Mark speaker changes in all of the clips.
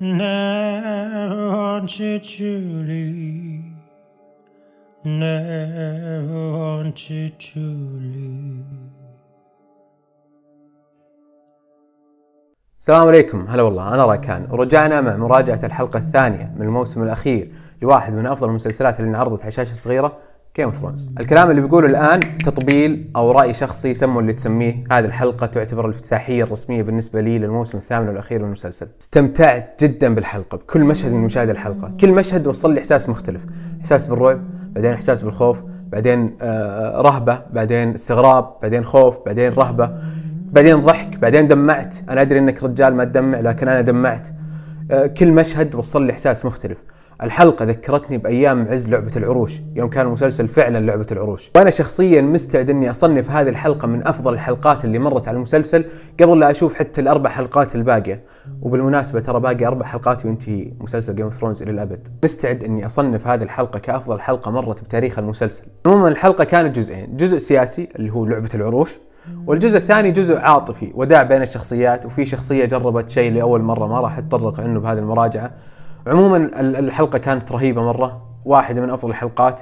Speaker 1: Never wanted to leave. Never wanted to leave.
Speaker 2: السلام عليكم هلا والله انا راكان ورجعنا مع مراجعه الحلقه الثانيه من الموسم الاخير لواحد من افضل المسلسلات اللي انعرضت على الشاشة الصغيرة جيم اوف ثرونز الكلام اللي بيقوله الان تطبيل او راي شخصي سموا اللي تسميه هذه الحلقه تعتبر الافتتاحيه الرسميه بالنسبه لي للموسم الثامن والاخير من المسلسل استمتعت جدا بالحلقه بكل مشهد من مشاهد الحلقه كل مشهد وصل لي احساس مختلف احساس بالرعب بعدين احساس بالخوف بعدين آه، رهبه بعدين استغراب بعدين خوف بعدين رهبه بعدين ضحك بعدين دمعت انا ادري انك رجال ما تدمع لكن انا دمعت آه، كل مشهد وصل لي احساس مختلف الحلقة ذكرتني بأيام عز لعبة العروش يوم كان المسلسل فعلا لعبة العروش وأنا شخصيا مستعد أني أصنف هذه الحلقة من أفضل الحلقات اللي مرت على المسلسل قبل لا أشوف حتى الأربع حلقات الباقية وبالمناسبة ترى باقي أربع حلقات وينتهي مسلسل جيم اوف ثرونز إلى الأبد مستعد أني أصنف هذه الحلقة كأفضل حلقة مرت بتاريخ المسلسل عموما الحلقة كانت جزئين جزء سياسي اللي هو لعبة العروش والجزء الثاني جزء عاطفي وداع بين الشخصيات وفي شخصية جربت شيء لأول مرة ما راح أتطرق عنه بهذه المراجعة عموما الحلقه كانت رهيبه مره واحده من افضل الحلقات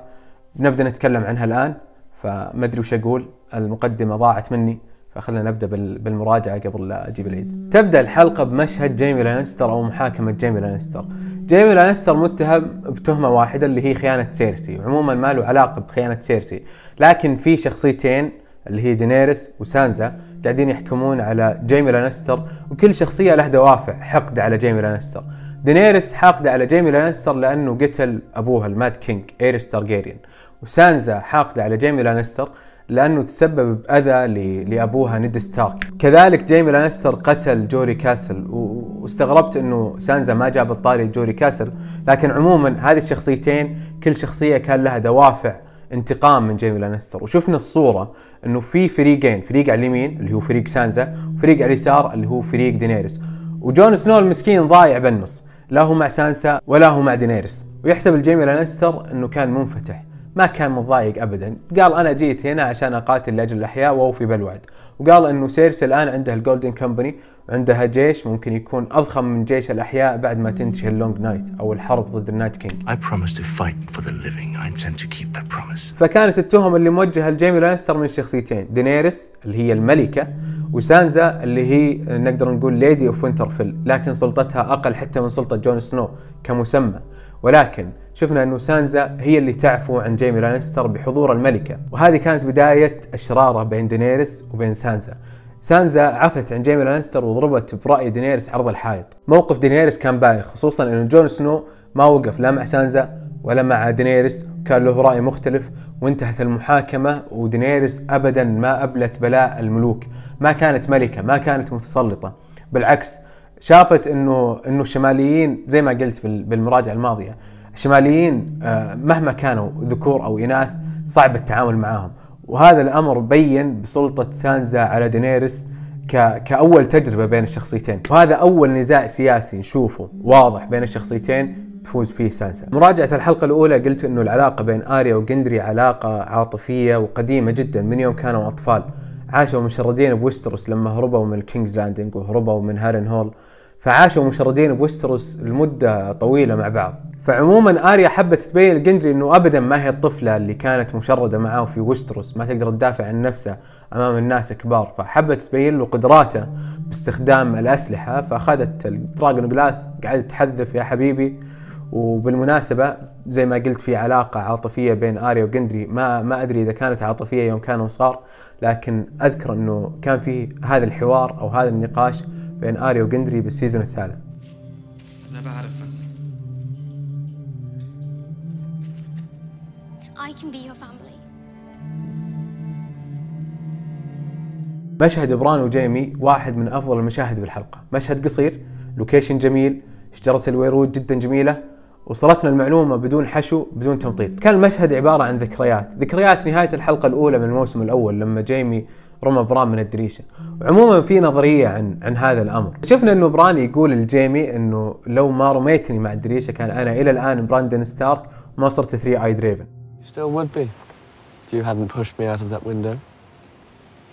Speaker 2: نبدا نتكلم عنها الان فما ادري وش اقول المقدمه ضاعت مني فخلنا نبدا بالمراجعه قبل لا اجيب العيد. تبدا الحلقه بمشهد جيمي لانستر او محاكمه جيمي لانستر. جيمي لانستر متهم بتهمه واحده اللي هي خيانه سيرسي، عموما ما له علاقه بخيانه سيرسي، لكن في شخصيتين اللي هي دينيرس وسانزا قاعدين يحكمون على جيمي لانستر وكل شخصيه لها دوافع حقد على جيمي لانستر. دينيرس حاقدة على جيمي لانستر لأنه قتل أبوها الماد كينج إيريس تارجيريان وسانزا حاقدة على جيمي لانستر لأنه تسبب بأذى لأبوها نيد ستارك كذلك جيمي لانستر قتل جوري كاسل واستغربت أنه سانزا ما جاب الطاري جوري كاسل لكن عموما هذه الشخصيتين كل شخصية كان لها دوافع انتقام من جيمي لانستر وشفنا الصورة انه في فريقين فريق على اليمين اللي هو فريق سانزا وفريق على اليسار اللي هو فريق دينيرس وجون سنو المسكين ضايع بالنص لا هو مع سانسا ولا هو مع دينيرس ويحسب الجيمي لانستر انه كان منفتح ما كان متضايق ابدا قال انا جيت هنا عشان اقاتل لاجل الاحياء واوفي بالوعد وقال انه سيرس الان عندها الجولدن كمباني وعندها جيش ممكن يكون اضخم من جيش الاحياء بعد ما تنتهي اللونج نايت او الحرب ضد النايت كينج I promise to fight for the living I intend to keep that promise فكانت التهم اللي موجهه لجيمي لانستر من شخصيتين دينيرس اللي هي الملكه وسانزا اللي هي نقدر نقول ليدي اوف وينترفيل لكن سلطتها اقل حتى من سلطه جون سنو كمسمى ولكن شفنا انه سانزا هي اللي تعفو عن جيمي لانستر بحضور الملكه وهذه كانت بدايه الشراره بين دينيرس وبين سانزا سانزا عفت عن جيمي لانستر وضربت براي دينيرس عرض الحائط موقف دينيرس كان بايخ خصوصا انه جون سنو ما وقف لا مع سانزا ولا مع دينيرس كان له رأي مختلف وانتهت المحاكمة ودينيرس أبدا ما أبلت بلاء الملوك ما كانت ملكة ما كانت متسلطة بالعكس شافت انه انه الشماليين زي ما قلت بالمراجعه الماضيه الشماليين آه، مهما كانوا ذكور او اناث صعب التعامل معاهم وهذا الامر بين بسلطه سانزا على دينيرس كاول تجربه بين الشخصيتين وهذا اول نزاع سياسي نشوفه واضح بين الشخصيتين تفوز فيه سانسا مراجعة الحلقة الأولى قلت أنه العلاقة بين آريا وجندري علاقة عاطفية وقديمة جدا من يوم كانوا أطفال عاشوا مشردين بوستروس لما هربوا من الكينجز لاندنج وهربوا من هارن هول فعاشوا مشردين بوستروس لمدة طويلة مع بعض فعموما اريا حبت تبين لجندري انه ابدا ما هي الطفله اللي كانت مشرده معاه في وستروس ما تقدر تدافع عن نفسها امام الناس كبار فحبت تبين له قدراته باستخدام الاسلحه فاخذت الدراجون جلاس قعدت تحذف يا حبيبي وبالمناسبة زي ما قلت في علاقة عاطفية بين اريا وجندري ما ما ادري اذا كانت عاطفية يوم كانوا صغار لكن اذكر انه كان في هذا الحوار او هذا النقاش بين اريا وجندري بالسيزون الثالث. انا بعرف
Speaker 1: I can be your family.
Speaker 2: مشهد بران وجيمي واحد من افضل المشاهد بالحلقة، مشهد قصير، لوكيشن جميل، شجرة الويرود جدا جميلة وصلتنا المعلومة بدون حشو بدون تمطيط كان المشهد عبارة عن ذكريات ذكريات نهاية الحلقة الأولى من الموسم الأول لما جيمي رمى بران من الدريشة عموما في نظرية عن عن هذا الأمر شفنا أنه بران يقول لجيمي أنه لو ما رميتني مع الدريشة كان أنا إلى الآن براندن ستارك ما صرت ثري آي دريفن Still would be if you hadn't pushed me out of that window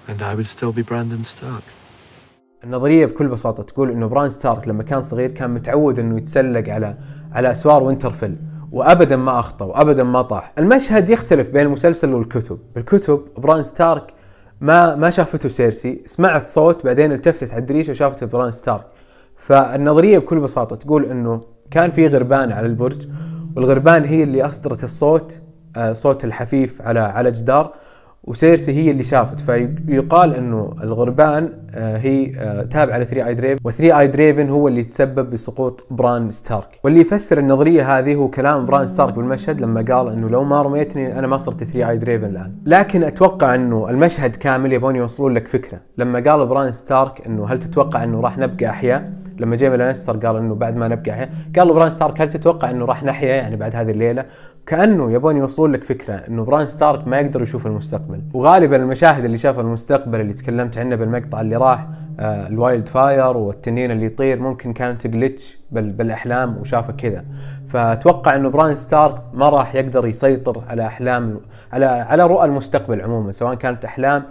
Speaker 2: and I would still be Brandon Stark النظريه بكل بساطه تقول انه بران ستارك لما كان صغير كان متعود انه يتسلق على على اسوار وينترفيل وابدا ما اخطا وابدا ما طاح، المشهد يختلف بين المسلسل والكتب، بالكتب بران ستارك ما ما شافته سيرسي، سمعت صوت بعدين التفتت على الدريشه وشافته بران ستارك. فالنظريه بكل بساطه تقول انه كان في غربان على البرج والغربان هي اللي اصدرت الصوت آه، صوت الحفيف على على جدار وسيرسي هي اللي شافت فيقال انه الغربان آه، هي آه، تابعه لثري اي دريفن وثري اي دريفن هو اللي تسبب بسقوط بران ستارك واللي يفسر النظريه هذه هو كلام بران ستارك بالمشهد لما قال انه لو ما رميتني انا ما صرت ثري اي دريفن الان لكن اتوقع انه المشهد كامل يبون يوصلون لك فكره لما قال بران ستارك انه هل تتوقع انه راح نبقى احياء لما جيمي لانستر قال انه بعد ما نبقى احياء قال بران ستارك هل تتوقع انه راح نحيا يعني بعد هذه الليله كانه يبون يوصلون لك فكره انه بران ستارك ما يقدر يشوف المستقبل وغالبا المشاهد اللي شافها المستقبل اللي تكلمت عنه بالمقطع اللي راح آه الوايلد فاير والتنين اللي يطير ممكن كانت جلتش بال بالاحلام وشافه كذا فاتوقع انه بران ستارك ما راح يقدر يسيطر على احلام على على رؤى المستقبل عموما سواء كانت احلام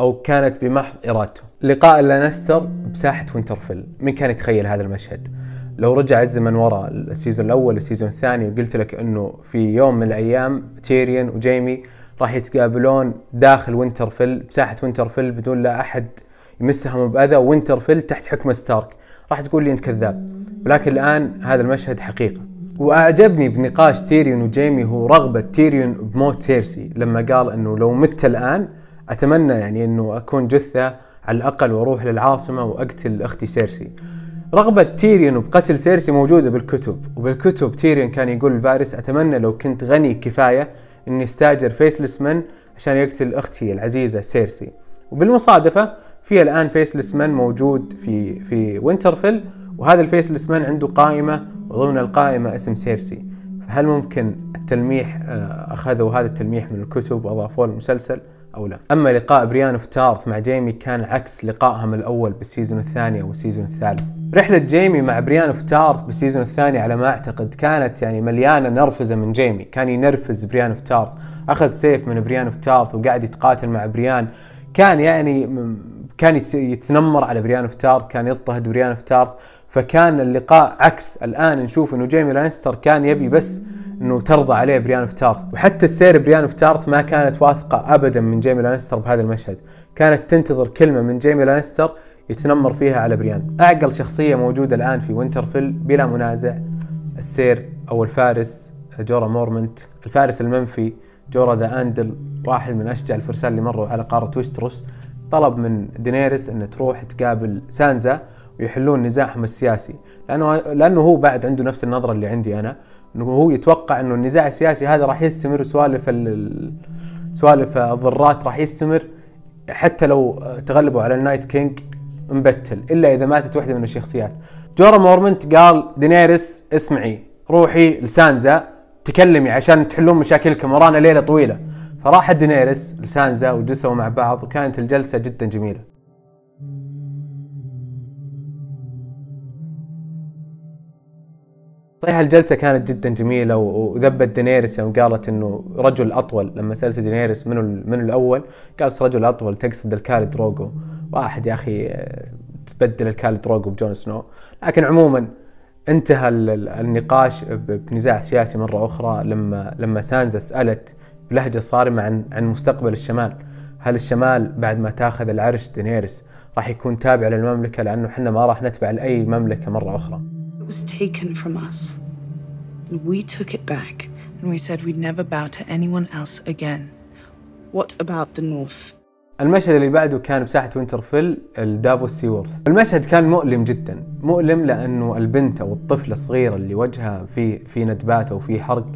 Speaker 2: او كانت بمحض ارادته لقاء لانستر بساحه وينترفيل من كان يتخيل هذا المشهد لو رجع الزمن ورا السيزون الاول السيزون الثاني وقلت لك انه في يوم من الايام تيريان وجيمي راح يتقابلون داخل وينترفيل بساحه وينترفيل بدون لا احد يمسهم باذى وينترفيل تحت حكم ستارك راح تقول لي انت كذاب ولكن الان هذا المشهد حقيقه واعجبني بنقاش تيريون وجيمي هو رغبه تيريون بموت سيرسي لما قال انه لو مت الان اتمنى يعني انه اكون جثه على الاقل واروح للعاصمه واقتل اختي سيرسي رغبة تيريون بقتل سيرسي موجودة بالكتب وبالكتب تيريون كان يقول لفارس أتمنى لو كنت غني كفاية إني استاجر فيسلس من عشان يقتل أختي العزيزة سيرسي وبالمصادفة في الآن فيسلس من موجود في في وينترفيل وهذا الفيسلس من عنده قائمة وضمن القائمة اسم سيرسي فهل ممكن التلميح آه، أخذوا هذا التلميح من الكتب وأضافوه للمسلسل؟ او لا اما لقاء بريان تارث مع جيمي كان عكس لقائهم الاول بالسيزون الثاني او السيزون الثالث رحلة جيمي مع بريان تارث بالسيزون الثاني على ما اعتقد كانت يعني مليانة نرفزة من جيمي، كان ينرفز بريان تارث اخذ سيف من بريان تارث وقاعد يتقاتل مع بريان، كان يعني كان يتنمر على بريان تارث كان يضطهد بريان تارث فكان اللقاء عكس الان نشوف انه جيمي لانستر كان يبي بس انه ترضى عليه بريان فتارث وحتى السير بريان فتارث ما كانت واثقه ابدا من جيمي لانستر بهذا المشهد كانت تنتظر كلمه من جيمي لانستر يتنمر فيها على بريان اعقل شخصيه موجوده الان في وينترفيل بلا منازع السير او الفارس جورا مورمنت الفارس المنفي جورا ذا اندل واحد من اشجع الفرسان اللي مروا على قاره ويستروس طلب من دينيرس انه تروح تقابل سانزا ويحلون نزاعهم السياسي لانه لانه هو بعد عنده نفس النظره اللي عندي انا انه هو يتوقع انه النزاع السياسي هذا راح يستمر سوالف سوالف الضرات راح يستمر حتى لو تغلبوا على النايت كينج مبتل الا اذا ماتت واحده من الشخصيات جورا مورمنت قال دينيرس اسمعي روحي لسانزا تكلمي عشان تحلون مشاكلكم ورانا ليله طويله فراحت دينيرس لسانزا وجلسوا مع بعض وكانت الجلسه جدا جميله صحيح الجلسة كانت جدا جميلة وذبت دينيرس يوم قالت انه رجل اطول لما سألت دينيرس منو منو الاول؟ قالت رجل اطول تقصد الكالي دروجو واحد يا اخي آه، تبدل الكالي دروجو بجون سنو لكن عموما انتهى النقاش بنزاع سياسي مرة أخرى لما لما سانزا سألت بلهجة صارمة عن عن مستقبل الشمال هل الشمال بعد ما تاخذ العرش دينيرس راح يكون تابع للمملكة لأنه احنا ما راح نتبع لأي مملكة مرة أخرى was
Speaker 1: taken from us. And we took it back, and we said we'd never bow to anyone else again. What about the North?
Speaker 2: المشهد اللي بعده كان بساحة وينترفيل الدافوس سي وورث المشهد كان مؤلم جدا مؤلم لأنه البنت أو الطفلة الصغيرة اللي وجهها في في ندبات أو في حرق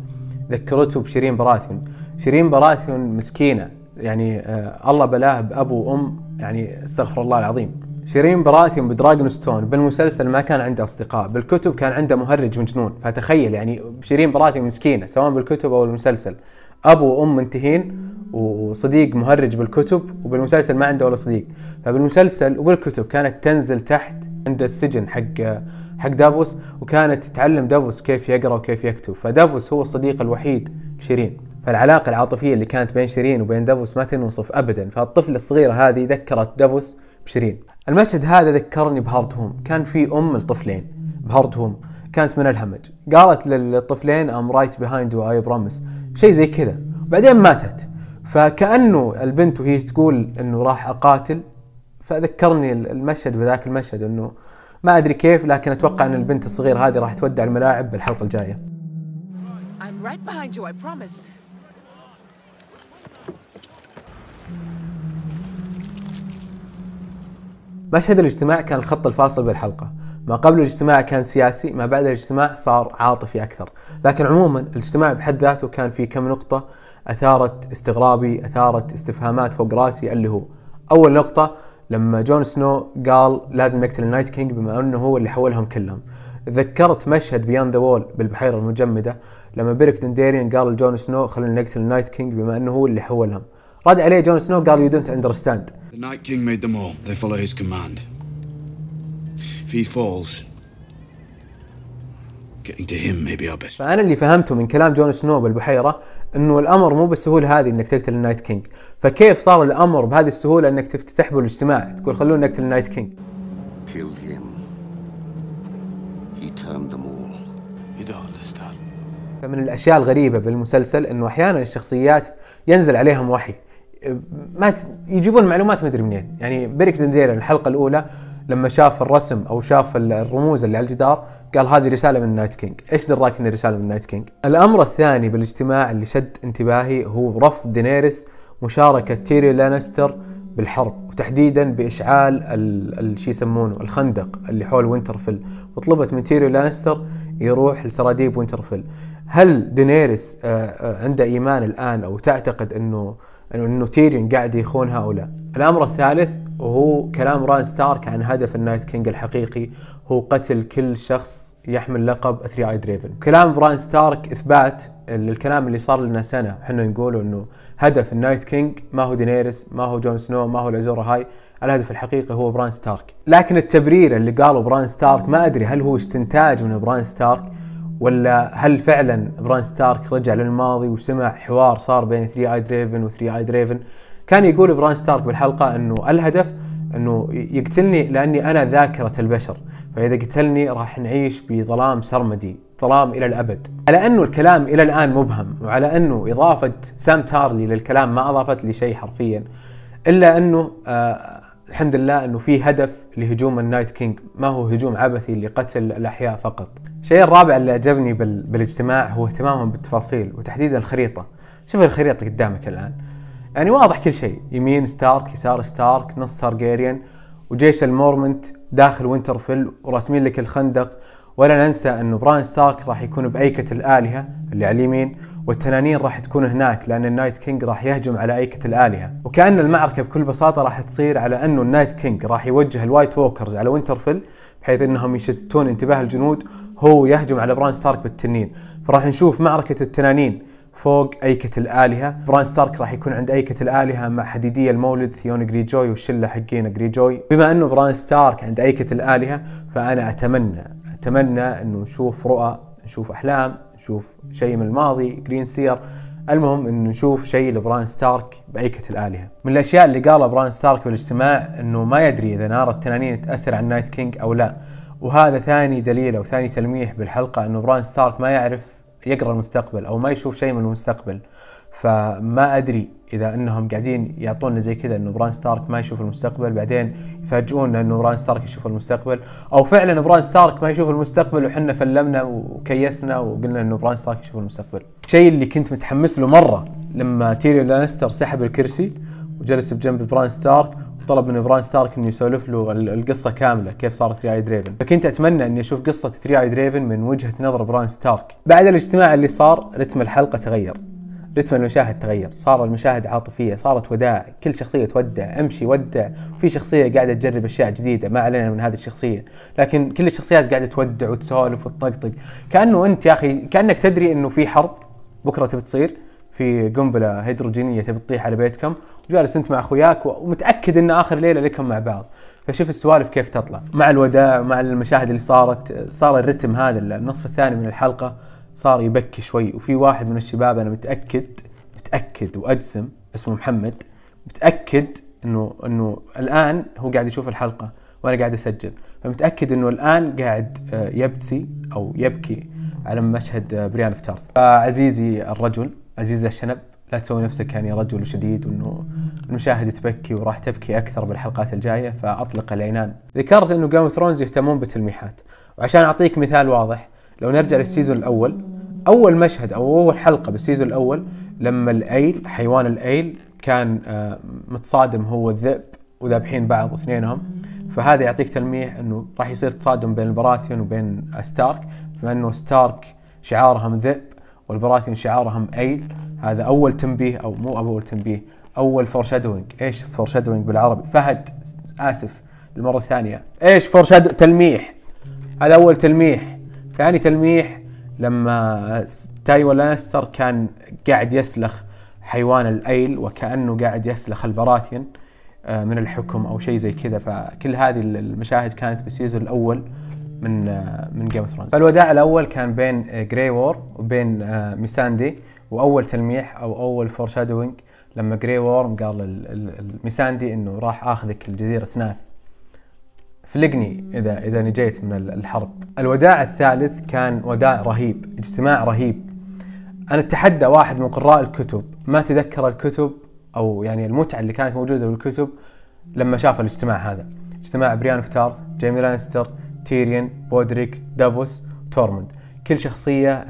Speaker 2: ذكرته بشيرين براثيون شيرين براثيون مسكينة يعني آه الله بلاه بأبو وأم يعني استغفر الله العظيم شيرين براثيوم بدراجون ستون بالمسلسل ما كان عنده اصدقاء بالكتب كان عنده مهرج مجنون فتخيل يعني شيرين براثيوم مسكينه سواء بالكتب او المسلسل ابو وام منتهين وصديق مهرج بالكتب وبالمسلسل ما عنده ولا صديق فبالمسلسل وبالكتب كانت تنزل تحت عند السجن حق حق دافوس وكانت تتعلم دافوس كيف يقرا وكيف يكتب فدافوس هو الصديق الوحيد لشيرين فالعلاقة العاطفية اللي كانت بين شيرين وبين دافوس ما تنوصف أبدا فالطفلة الصغيرة هذه ذكرت دافوس بشيرين المشهد هذا ذكرني بهارد هوم كان في ام لطفلين بهارد هوم كانت من الهمج قالت للطفلين ام رايت بيهايند اي برامس شيء زي كذا بعدين ماتت فكانه البنت وهي تقول انه راح اقاتل فذكرني المشهد بذاك المشهد انه ما ادري كيف لكن اتوقع ان البنت الصغيره هذه راح تودع الملاعب بالحلقه الجايه.
Speaker 1: I'm right behind you, I promise.
Speaker 2: مشهد الاجتماع كان الخط الفاصل بالحلقة ما قبل الاجتماع كان سياسي ما بعد الاجتماع صار عاطفي أكثر لكن عموما الاجتماع بحد ذاته كان في كم نقطة أثارت استغرابي أثارت استفهامات فوق راسي اللي هو أول نقطة لما جون سنو قال لازم يقتل النايت كينج بما أنه هو اللي حولهم كلهم تذكرت مشهد بيان ذا وول بالبحيرة المجمدة لما بيرك دنديريان قال لجون سنو خلينا نقتل النايت كينج بما أنه هو اللي حولهم رد عليه جون سنو قال يو دونت اندرستاند
Speaker 1: The Night King made them all. They follow his command. If he falls,
Speaker 2: getting to him may be our best. فأنا اللي فهمته من كلام جون سنو بالبحيرة انه الامر مو بالسهوله هذه انك تقتل النايت كينج، فكيف صار الامر بهذه السهوله انك تحبل الاجتماع، تقول خلونا نقتل النايت كينج. Killed him. He turned them all. You don't understand. فمن الاشياء الغريبه بالمسلسل انه احيانا الشخصيات ينزل عليهم وحي، ما يجيبون معلومات ما ادري منين يعني بيريك دنديرا الحلقه الاولى لما شاف الرسم او شاف الرموز اللي على الجدار قال هذه رساله من نايت كينج، ايش دراك انها رساله من نايت كينج؟ الامر الثاني بالاجتماع اللي شد انتباهي هو رفض دينيرس مشاركه تيري لانستر بالحرب وتحديدا باشعال شو يسمونه الخندق اللي حول وينترفيل وطلبت من تيري لانستر يروح لسراديب وينترفيل هل دينيرس آه، آه، عنده ايمان الان او تعتقد انه انه انه تيريون قاعد يخون هؤلاء الامر الثالث وهو كلام ران ستارك عن هدف النايت كينج الحقيقي هو قتل كل شخص يحمل لقب ثري اي دريفن كلام ران ستارك اثبات للكلام اللي صار لنا سنه احنا نقوله انه هدف النايت كينج ما هو دينيرس ما هو جون سنو ما هو الازورا هاي الهدف الحقيقي هو بران ستارك لكن التبرير اللي قاله بران ستارك ما ادري هل هو استنتاج من بران ستارك ولا هل فعلا بران ستارك رجع للماضي وسمع حوار صار بين 3 اي دريفن و3 اي دريفن كان يقول بران ستارك بالحلقه انه الهدف انه يقتلني لاني انا ذاكره البشر فاذا قتلني راح نعيش بظلام سرمدي ظلام الى الابد على انه الكلام الى الان مبهم وعلى انه اضافه سام تارلي للكلام ما اضافت لي شيء حرفيا الا انه آه الحمد لله انه في هدف لهجوم النايت كينج ما هو هجوم عبثي لقتل الاحياء فقط الشيء الرابع اللي عجبني بالاجتماع هو اهتمامهم بالتفاصيل وتحديدا الخريطه شوف الخريطه قدامك الان يعني واضح كل شيء يمين ستارك يسار ستارك نص تارجيريان وجيش المورمنت داخل وينترفيل وراسمين لك الخندق ولا ننسى انه بران ستارك راح يكون بايكة الالهة اللي على اليمين والتنانين راح تكون هناك لان النايت كينج راح يهجم على ايكة الالهة وكأن المعركة بكل بساطة راح تصير على انه النايت كينج راح يوجه الوايت ووكرز على وينترفيل بحيث انهم يشتتون انتباه الجنود هو يهجم على بران ستارك بالتنين فراح نشوف معركة التنانين فوق أيكة الآلهة بران ستارك راح يكون عند أيكة الآلهة مع حديدية المولد ثيون جريجوي والشلة حقين جريجوي بما أنه بران ستارك عند أيكة الآلهة فأنا أتمنى أتمنى أنه نشوف رؤى نشوف أحلام نشوف شيء من الماضي جرين سير المهم انه نشوف شيء لبران ستارك بايكة الالهة. من الاشياء اللي قالها بران ستارك بالاجتماع انه ما يدري اذا نار التنانين تاثر على النايت كينج او لا، وهذا ثاني دليل او ثاني تلميح بالحلقه انه بران ستارك ما يعرف يقرا المستقبل او ما يشوف شيء من المستقبل فما ادري اذا انهم قاعدين يعطونا زي كذا انه بران ستارك ما يشوف المستقبل بعدين يفاجئونا انه بران ستارك يشوف المستقبل او فعلا بران ستارك ما يشوف المستقبل وحنا فلمنا وكيسنا وقلنا انه بران ستارك يشوف المستقبل. الشيء اللي كنت متحمس له مره لما تيري لانستر سحب الكرسي وجلس بجنب بران ستارك طلب من براين ستارك انه يسولف له القصه كامله كيف صارت 3 اي دريفن فكنت اتمنى اني اشوف قصه 3 اي دريفن من وجهه نظر براين ستارك بعد الاجتماع اللي صار رتم الحلقه تغير رتم المشاهد تغير صار المشاهد عاطفية صارت وداع كل شخصية تودع امشي ودع في شخصية قاعدة تجرب اشياء جديدة ما علينا من هذه الشخصية لكن كل الشخصيات قاعدة تودع وتسولف وتطقطق كأنه انت يا اخي كأنك تدري انه في حرب بكرة تبي تصير في قنبله هيدروجينيه تبي تطيح على بيتكم وجالس انت مع اخوياك ومتاكد ان اخر ليله لكم مع بعض فشوف السوالف كيف تطلع مع الوداع مع المشاهد اللي صارت صار الرتم هذا النصف الثاني من الحلقه صار يبكي شوي وفي واحد من الشباب انا متاكد متاكد واجسم اسمه محمد متاكد انه انه الان هو قاعد يشوف الحلقه وانا قاعد اسجل فمتاكد انه الان قاعد آه، يبتسي او يبكي على مشهد آه، بريان فتار فعزيزي الرجل عزيزة الشنب لا تسوي نفسك يعني رجل شديد وانه المشاهد تبكي وراح تبكي اكثر بالحلقات الجايه فاطلق العنان. ذكرت انه جيم ثرونز يهتمون بالتلميحات وعشان اعطيك مثال واضح لو نرجع للسيزون الاول اول مشهد او اول حلقه بالسيزون الاول لما الايل حيوان الايل كان آه، متصادم هو الذئب وذابحين بعض اثنينهم فهذا يعطيك تلميح انه راح يصير تصادم بين البراثيون وبين ستارك فانه ستارك شعارهم ذئب والبراثين شعارهم ايل هذا اول تنبيه او مو اول تنبيه اول فورشادوينج ايش فورشادوينج بالعربي فهد اسف المره الثانيه ايش فورشادو تلميح هذا اول تلميح ثاني تلميح لما تايوا لانستر كان قاعد يسلخ حيوان الايل وكانه قاعد يسلخ البراثين آه، من الحكم او شيء زي كذا فكل هذه المشاهد كانت بالسيزون الاول من آه، من جيم اوف ثرونز فالوداع الاول كان بين جراي آه، وور وبين ميساندي آه، واول تلميح او اول شادوينج لما جراي وورم قال لميساندي انه راح اخذك لجزيره ناث فلقني اذا اذا نجيت من الحرب. الوداع الثالث كان وداع رهيب، اجتماع رهيب. انا اتحدى واحد من قراء الكتب ما تذكر الكتب او يعني المتعه اللي كانت موجوده بالكتب لما شاف الاجتماع هذا. اجتماع بريان فتار جيمي لانستر، تيريان بودريك دافوس تورموند كل شخصية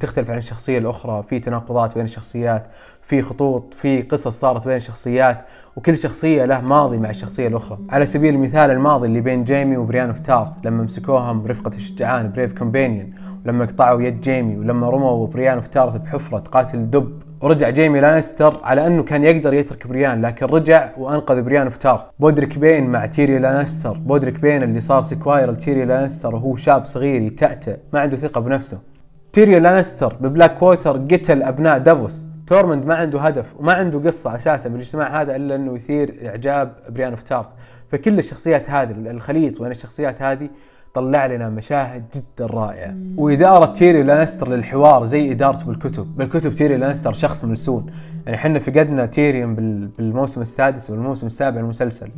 Speaker 2: تختلف عن الشخصية الأخرى في تناقضات بين الشخصيات في خطوط في قصص صارت بين الشخصيات وكل شخصية له ماضي مع الشخصية الأخرى على سبيل المثال الماضي اللي بين جيمي وبريان اوف تارث لما مسكوهم رفقة الشجعان بريف كومبانيون ولما قطعوا يد جيمي ولما رموا بريان اوف تارث بحفرة قاتل دب ورجع جيمي لانستر على انه كان يقدر يترك بريان لكن رجع وانقذ بريان في تارث بودريك بين مع تيري لانستر بودريك بين اللي صار سكواير لتيري لانستر وهو شاب صغير يتأتأ ما عنده ثقه بنفسه تيري لانستر ببلاك ووتر قتل ابناء دافوس تورمند ما عنده هدف وما عنده قصه اساسا بالاجتماع هذا الا انه يثير اعجاب بريان اوف تارث فكل الشخصيات هذه الخليط بين الشخصيات هذه طلع لنا مشاهد جدا رائعه واداره تيري لانستر للحوار زي ادارته بالكتب بالكتب تيري لانستر شخص ملسون يعني احنا فقدنا تيريون بالموسم السادس والموسم السابع المسلسل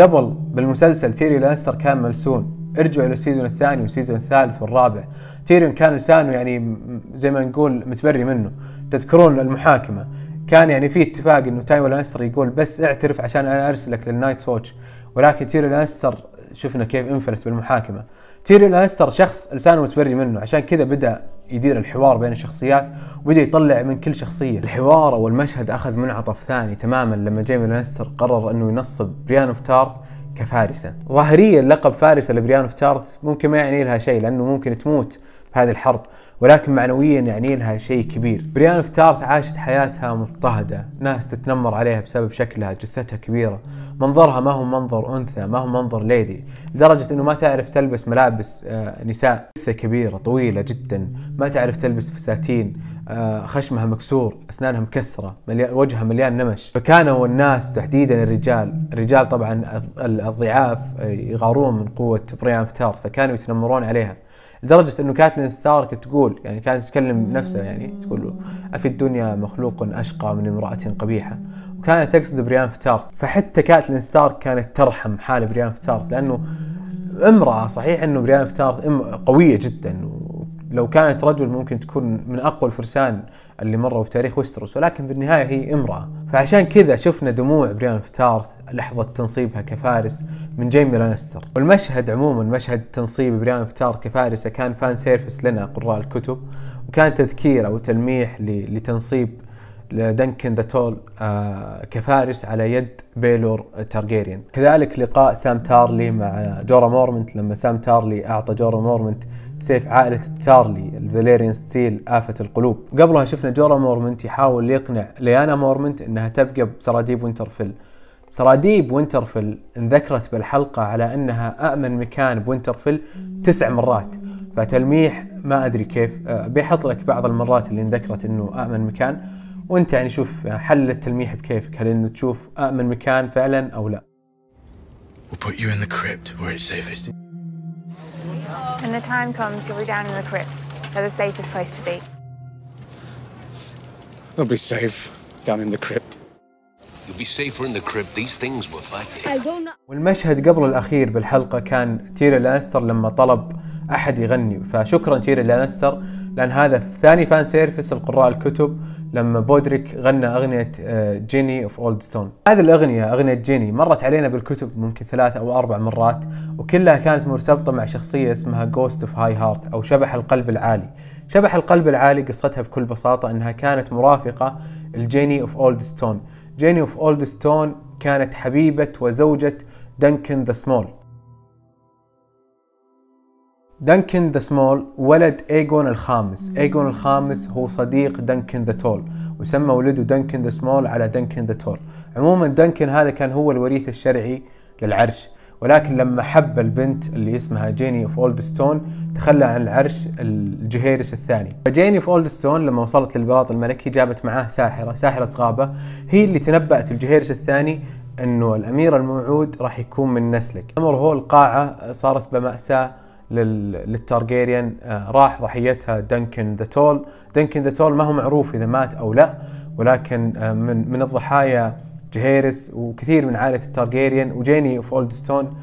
Speaker 2: قبل بالمسلسل تيري لانستر كان ملسون ارجعوا للسيزون الثاني والسيزون الثالث والرابع تيريون كان لسانه يعني زي ما نقول متبري منه تذكرون المحاكمه كان يعني في اتفاق انه تايو لانستر يقول بس اعترف عشان انا ارسلك للنايت ووتش ولكن تيري لانستر شفنا كيف انفلت بالمحاكمة تيري لانستر شخص لسانه متبري منه عشان كذا بدا يدير الحوار بين الشخصيات وبدا يطلع من كل شخصيه الحوار او المشهد اخذ منعطف ثاني تماما لما جيمي لانستر قرر انه ينصب بريان اوف تارث كفارسه ظاهريا لقب فارسه لبريان اوف تارث ممكن ما يعني لها شيء لانه ممكن تموت بهذه الحرب ولكن معنويا يعني لها شيء كبير بريان فتارت عاشت حياتها مضطهدة ناس تتنمر عليها بسبب شكلها جثتها كبيرة منظرها ما هو منظر أنثى ما هو منظر ليدي لدرجة أنه ما تعرف تلبس ملابس آه، نساء جثة كبيرة طويلة جدا ما تعرف تلبس فساتين آه، خشمها مكسور أسنانها مكسرة وجهها مليان نمش فكانوا الناس تحديدا الرجال الرجال طبعا الضعاف آه، يغارون من قوة بريان فتارت فكانوا يتنمرون عليها لدرجه انه كاتلين ستارك تقول يعني كانت تتكلم بنفسها يعني تقول له افي الدنيا مخلوق اشقى من امراه قبيحه وكانت تقصد بريان فتار فحتى كاتلين ستارك كانت ترحم حال بريان فتار لانه امراه صحيح انه بريان فتار قويه جدا لو كانت رجل ممكن تكون من اقوى الفرسان اللي مروا بتاريخ وستروس ولكن بالنهايه هي امراه فعشان كذا شفنا دموع بريان فتارث لحظة تنصيبها كفارس من جيمي لانستر والمشهد عموما مشهد تنصيب بريان فتار كفارسة كان فان سيرفس لنا قراء الكتب وكان تذكير أو تلميح لتنصيب دنكن ذا تول آه، كفارس على يد بيلور تارجيريان كذلك لقاء سام تارلي مع جورا مورمنت لما سام تارلي أعطى جورا مورمنت سيف عائلة تارلي الفاليريان ستيل آفة القلوب قبلها شفنا جورا مورمنت يحاول يقنع ليانا مورمنت أنها تبقى بسراديب وينترفيل سراديب وينترفل انذكرت بالحلقة على أنها أأمن مكان بوينترفل تسع مرات فتلميح ما أدري كيف آه، بيحط لك بعض المرات اللي انذكرت أنه أأمن مكان وانت يعني شوف آه، حل التلميح بكيفك هل انه تشوف امن مكان فعلا او لا
Speaker 1: We'll put you in the crypt where it's safest. When the time comes, you'll be down in the crypts. They're the safest place to be.
Speaker 2: They'll be safe down in the crypt. والمشهد قبل الأخير بالحلقة كان تيري لانستر لما طلب أحد يغني فشكرا تيري لانستر لأن هذا ثاني فان سيرفس القراء الكتب لما بودريك غنى أغنية جيني أوف أولد ستون هذه الأغنية أغنية جيني مرت علينا بالكتب ممكن ثلاث أو أربع مرات وكلها كانت مرتبطة مع شخصية اسمها جوست أوف هاي هارت أو شبح القلب العالي شبح القلب العالي قصتها بكل بساطة أنها كانت مرافقة الجيني أوف أولد ستون جيني اوف اولد ستون كانت حبيبة وزوجة دنكن ذا سمول دنكن ذا سمول ولد ايجون الخامس ايجون الخامس هو صديق دنكن ذا تول وسمى ولده دنكن ذا سمول على دنكن ذا تول عموما دنكن هذا كان هو الوريث الشرعي للعرش ولكن لما حب البنت اللي اسمها جيني اوف اولد ستون تخلى عن العرش الجهيرس الثاني فجيني اوف اولد ستون لما وصلت للبلاط الملكي جابت معاه ساحرة ساحرة غابة هي اللي تنبأت الجهيرس الثاني انه الامير الموعود راح يكون من نسلك امر هو القاعة صارت بمأساة للتارجيريان آه، راح ضحيتها دنكن ذا تول دنكن ذا تول ما هو معروف اذا مات او لا ولكن آه، من من الضحايا جهيرس وكثير من عائلة التارجيريان وجيني اوف اولدستون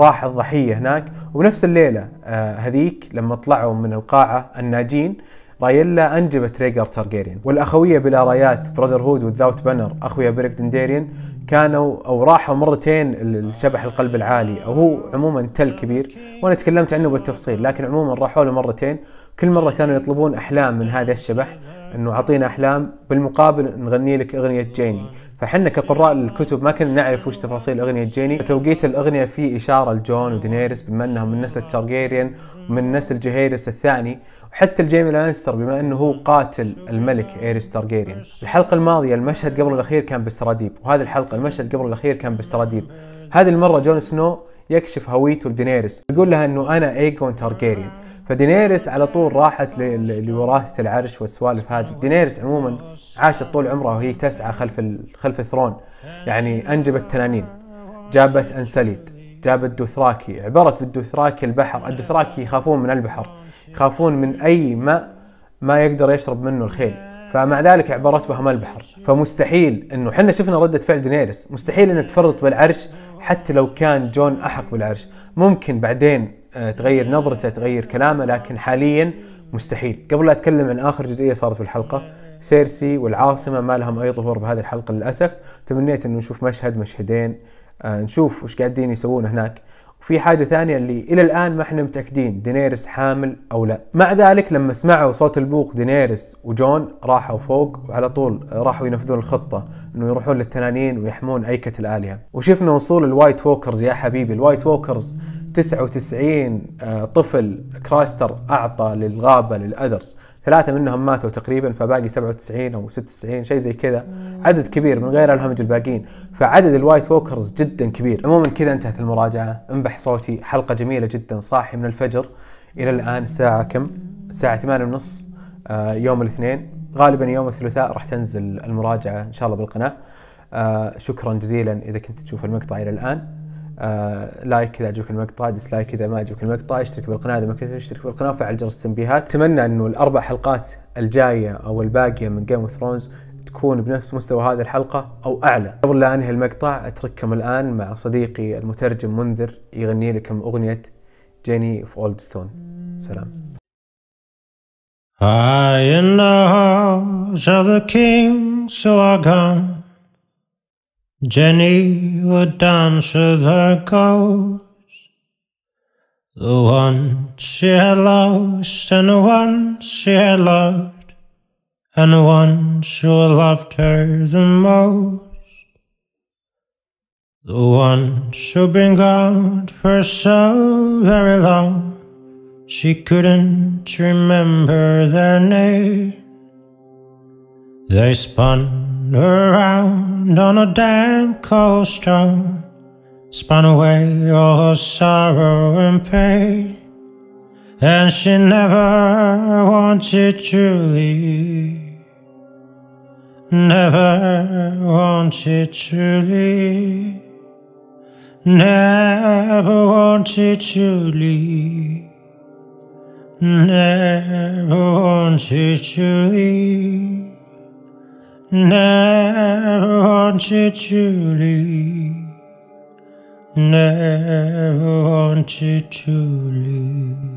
Speaker 2: راح الضحية هناك وبنفس الليلة آه، هذيك لما طلعوا من القاعة الناجين رايلا انجبت ريجر تارجيريان والاخويه رايات براذر هود والذاوت بانر اخويا بريك دنديريان كانوا او راحوا مرتين الشبح القلب العالي او هو عموما تل كبير وانا تكلمت عنه بالتفصيل لكن عموما راحوا له مرتين كل مره كانوا يطلبون احلام من هذا الشبح انه اعطينا احلام بالمقابل نغني لك اغنيه جيني فحنا كقراء الكتب ما كنا نعرف وش تفاصيل اغنيه جيني توقيت الاغنيه فيه اشاره لجون ودينيرس بما انها من نسل تارجيريان ومن نسل جهيرس الثاني وحتى الجيمي لانستر بما انه هو قاتل الملك ايريس تارجيريان الحلقه الماضيه المشهد قبل الاخير كان بالسراديب وهذه الحلقه المشهد قبل الاخير كان بالسراديب هذه المره جون سنو يكشف هويته لدينيرس يقول لها انه انا ايجون تارجيريان فدينيرس على طول راحت لوراثه العرش والسوالف هذه دينيرس عموما عاشت طول عمرها وهي تسعى خلف خلف الثرون يعني انجبت تنانين جابت انسليد جابت دوثراكي عبرت بالدوثراكي البحر الدوثراكي يخافون من البحر يخافون من اي ماء ما يقدر يشرب منه الخيل فمع ذلك عبرت بهم البحر فمستحيل انه احنا شفنا رده فعل دينيرس مستحيل انها تفرط بالعرش حتى لو كان جون احق بالعرش ممكن بعدين آه، تغير نظرته تغير كلامه لكن حاليا مستحيل قبل لا اتكلم عن اخر جزئيه صارت بالحلقه سيرسي والعاصمه ما لهم اي ظهور بهذه الحلقه للاسف تمنيت انه نشوف مشهد مشهدين آه، نشوف وش قاعدين يسوون هناك وفي حاجه ثانيه اللي الى الان ما احنا متاكدين دينيرس حامل او لا مع ذلك لما سمعوا صوت البوق دينيرس وجون راحوا فوق وعلى طول راحوا ينفذون الخطه انه يروحون للتنانين ويحمون ايكه الالهه وشفنا وصول الوايت ووكرز يا حبيبي الوايت ووكرز 99 آه، طفل كرايستر اعطى للغابه للاذرز ثلاثه منهم ماتوا تقريبا فباقي 97 او 96 شيء زي كذا عدد كبير من غير الهمج الباقيين فعدد الوايت ووكرز جدا كبير عموما كذا انتهت المراجعه انبح صوتي حلقه جميله جدا صاحي من الفجر الى الان الساعه كم الساعه 8 ونص آه، يوم الاثنين غالبا يوم الثلاثاء راح تنزل المراجعه ان شاء الله بالقناه آه، شكرا جزيلا اذا كنت تشوف المقطع الى الان آه، لايك اذا عجبك المقطع ديسلايك اذا ما عجبك المقطع اشترك بالقناه اذا ما كنت اشترك بالقناه وفعل جرس التنبيهات اتمنى انه الاربع حلقات الجايه او الباقيه من جيم اوف ثرونز تكون بنفس مستوى هذه الحلقة أو أعلى قبل لا أنهي المقطع أترككم الآن مع صديقي المترجم منذر يغني لكم أغنية جيني اوف اولد ستون سلام I the house of the king so I
Speaker 1: come Jenny would dance with her ghost, the one she had lost, and the one she had loved, and the one who loved her the most. The one who'd been gone for so very long, she couldn't remember their name. They spun around on a damn cold stone, spun away all her sorrow and pain. And she never wanted to leave, never wanted to leave, never wanted to leave, never wanted to leave. Never wanted to leave. Never wanted to leave.